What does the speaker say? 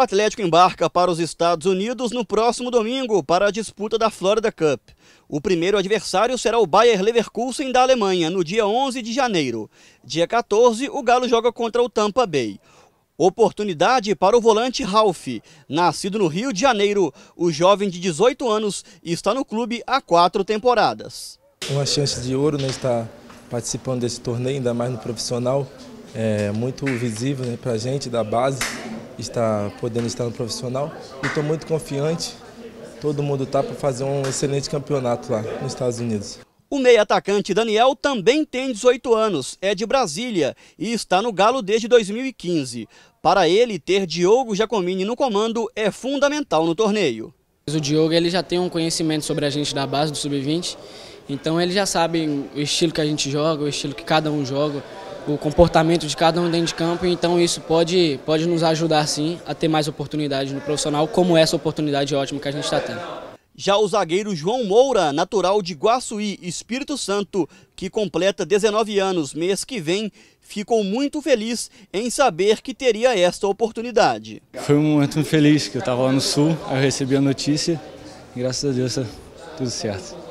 O Atlético embarca para os Estados Unidos no próximo domingo para a disputa da Florida Cup. O primeiro adversário será o Bayer Leverkusen da Alemanha, no dia 11 de janeiro. Dia 14, o Galo joga contra o Tampa Bay. Oportunidade para o volante Ralph. Nascido no Rio de Janeiro, o jovem de 18 anos está no clube há quatro temporadas. Uma chance de ouro né, estar participando desse torneio, ainda mais no profissional. É muito visível né, para a gente da base estar podendo estar no profissional. E estou muito confiante, todo mundo está para fazer um excelente campeonato lá nos Estados Unidos. O meia-atacante Daniel também tem 18 anos, é de Brasília e está no Galo desde 2015. Para ele, ter Diogo Giacomini no comando é fundamental no torneio. O Diogo ele já tem um conhecimento sobre a gente da base do Sub-20, então ele já sabe o estilo que a gente joga, o estilo que cada um joga o comportamento de cada um dentro de campo, então isso pode, pode nos ajudar sim a ter mais oportunidade no profissional, como essa oportunidade ótima que a gente está tendo. Já o zagueiro João Moura, natural de Guaçuí, Espírito Santo, que completa 19 anos mês que vem, ficou muito feliz em saber que teria esta oportunidade. Foi um momento feliz que eu estava lá no Sul, eu recebi a notícia e graças a Deus tá tudo certo.